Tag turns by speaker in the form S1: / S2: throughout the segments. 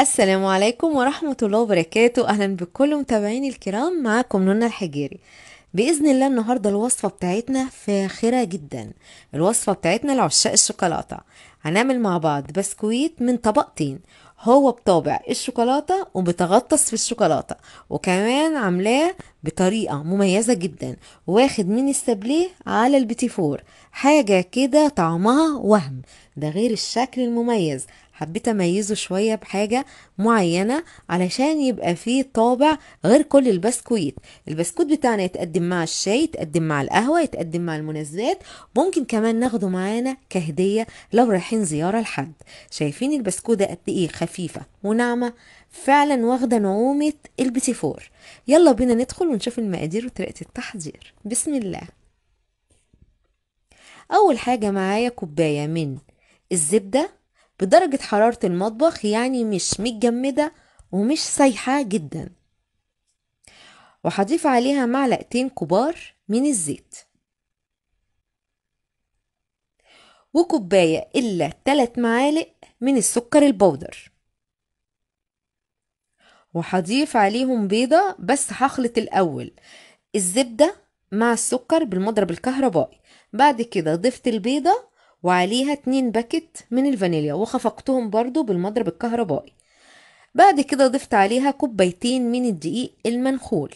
S1: السلام عليكم ورحمة الله وبركاته أهلا بكل متابعيني الكرام معاكم نونا الحجيري بإذن الله النهاردة الوصفة بتاعتنا فاخرة جدا الوصفة بتاعتنا لعشاق الشوكولاتة هنعمل مع بعض بسكويت من طبقتين هو بطابع الشوكولاتة وبتغطس في الشوكولاتة وكمان عاملاه بطريقة مميزة جدا واخد من السابليه على البتيفور حاجة كده طعمها وهم ده غير الشكل المميز حبيت اميزه شويه بحاجه معينه علشان يبقى فيه طابع غير كل البسكويت البسكوت بتاعنا يتقدم مع الشاي يتقدم مع القهوه يتقدم مع المنزلات ممكن كمان ناخده معانا كهديه لو رايحين زياره لحد شايفين البسكوت ده قد ايه خفيفه وناعمه فعلا واخده نعومه البيتي فور يلا بينا ندخل ونشوف المقادير وطريقه التحضير بسم الله اول حاجه معايا كوبايه من الزبده بدرجة حرارة المطبخ يعني مش متجمدة ومش سايحة جدا وهضيف عليها معلقتين كبار من الزيت وكوباية إلا تلات معالق من السكر البودر وهضيف عليهم بيضة بس هخلط الأول الزبدة مع السكر بالمضرب الكهربائي بعد كده ضفت البيضة وعليها اتنين باكت من الفانيليا وخفقتهم برضو بالمضرب الكهربائي بعد كده ضفت عليها كوبايتين من الدقيق المنخول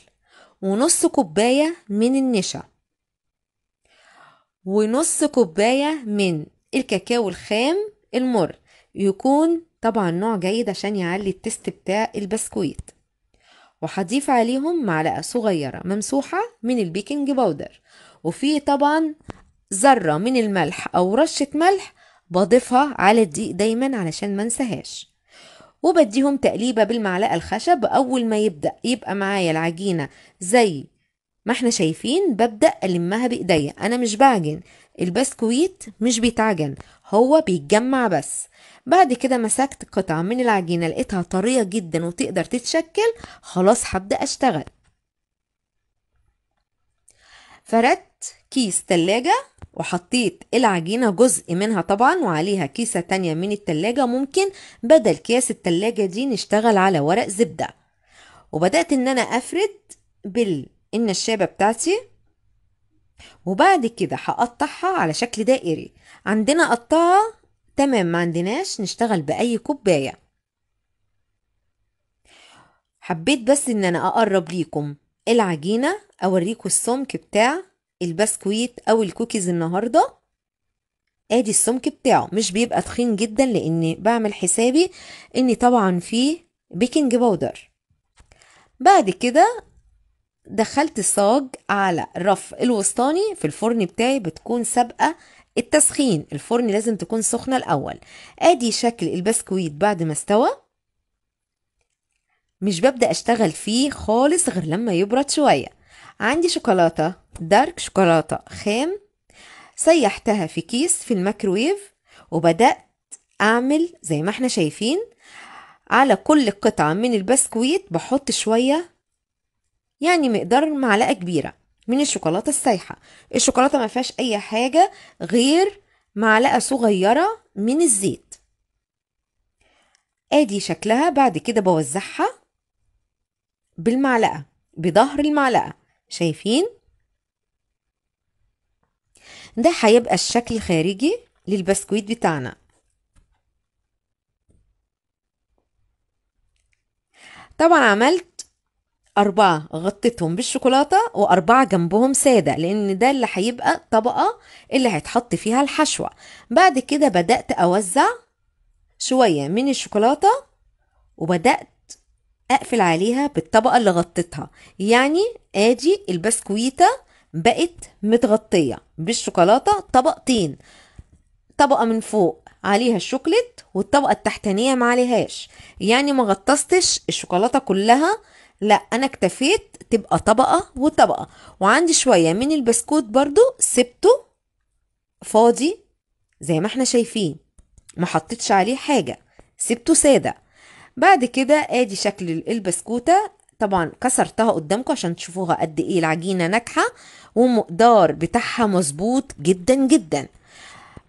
S1: ونص كوباية من النشا ونص كوباية من الكاكاو الخام المر يكون طبعا نوع جيد عشان يعلي التست بتاع البسكويت وهضيف عليهم معلقة صغيرة ممسوحة من البيكنج باودر وفي طبعا ذرة من الملح أو رشة ملح بضيفها على الدقيق دايما علشان ما انساهاش وبديهم تقليبة بالمعلقة الخشب أول ما يبدأ يبقى معايا العجينة زي ما احنا شايفين ببدأ ألمها بإيديا أنا مش بعجن البسكويت مش بيتعجن هو بيتجمع بس بعد كده مسكت قطعة من العجينة لقيتها طرية جدا وتقدر تتشكل خلاص هبدأ أشتغل فردت كيس تلاجة وحطيت العجينة جزء منها طبعا وعليها كيسة تانية من التلاجة ممكن بدل كياس التلاجة دي نشتغل على ورق زبدة وبدأت ان انا افرد بالنشابة بتاعتي وبعد كده هقطعها على شكل دائري عندنا قطعها تمام ما عندناش نشتغل بأي كوباية حبيت بس ان انا اقرب ليكم العجينة أوريكوا السمك بتاع البسكويت أو الكوكيز النهاردة ادي السمك بتاعه مش بيبقى تخين جدا لان بعمل حسابي ان طبعا فيه بيكنج بودر بعد كده دخلت الصاج على الرف الوسطاني في الفرن بتاعي بتكون سابقه التسخين الفرن لازم تكون سخنه الاول ادي شكل البسكويت بعد ما استوى مش ببدأ أشتغل فيه خالص غير لما يبرد شوية عندي شوكولاتة دارك شوكولاتة خام سيحتها في كيس في الميكرويف وبدأت أعمل زي ما احنا شايفين على كل قطعة من البسكويت بحط شوية يعني مقدار معلقة كبيرة من الشوكولاتة السايحة الشوكولاتة ما فيهاش أي حاجة غير معلقة صغيرة من الزيت ادي شكلها بعد كده بوزعها بالمعلقة بظهر المعلقة شايفين؟ ده هيبقى الشكل الخارجي للبسكويت بتاعنا طبعا عملت أربعة غطيتهم بالشوكولاتة وأربعة جنبهم سادة لأن ده اللي هيبقى الطبقة اللي هيتحط فيها الحشوة بعد كده بدأت أوزع شوية من الشوكولاتة وبدأت اقفل عليها بالطبقه اللي غطيتها يعني ادي البسكويته بقت متغطيه بالشوكولاته طبقتين طبقه من فوق عليها الشوكليت والطبقه التحتانيه ما عليهاش يعني ما غطستش الشوكولاته كلها لا انا اكتفيت تبقى طبقه وطبقه وعندي شويه من البسكوت برضو سبته فاضي زي ما احنا شايفين ما حطيتش عليه حاجه سبته ساده بعد كده ادي شكل البسكوته طبعا كسرتها قدامكم عشان تشوفوها قد ايه العجينه ناجحه ومقدار بتاعها مظبوط جدا جدا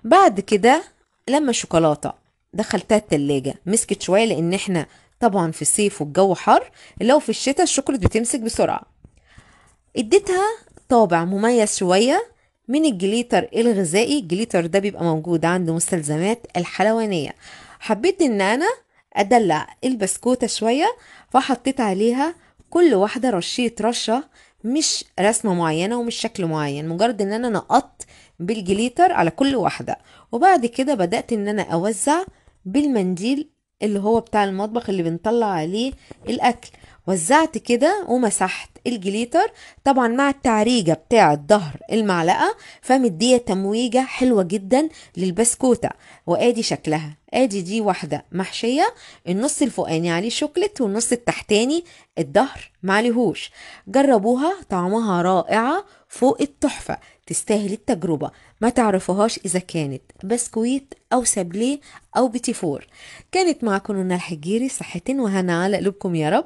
S1: بعد كده لما الشوكولاته دخلتها التلاجة مسكت شويه لان احنا طبعا في الصيف والجو حر لو في الشتاء الشوكولاته بتمسك بسرعه اديتها طابع مميز شويه من الجليتر الغذائي الجليتر ده بيبقى موجود عند مستلزمات الحلوانيه حبيت ان انا أدلع البسكوتة شوية فحطيت عليها كل واحدة رشيت رشة مش رسمة معينة ومش شكل معين مجرد ان انا نقطت بالجليتر على كل واحدة وبعد كده بدأت ان انا اوزع بالمنديل اللي هو بتاع المطبخ اللي بنطلع عليه الاكل وزعت كده ومسحت الجليتر طبعا مع التعريجة بتاع الظهر المعلقة فمدية تمويجة حلوة جدا للبسكوتة وادي شكلها ادي دي واحدة محشية النص الفوقاني عليه شوكلت والنص التحتاني الظهر معلهوش جربوها طعمها رائعة فوق التحفة تستاهل التجربة ما تعرفوهاش إذا كانت بسكويت أو سابليه أو بتيفور كانت معكم هنا الحجيري صحة وهنا على قلوبكم يا رب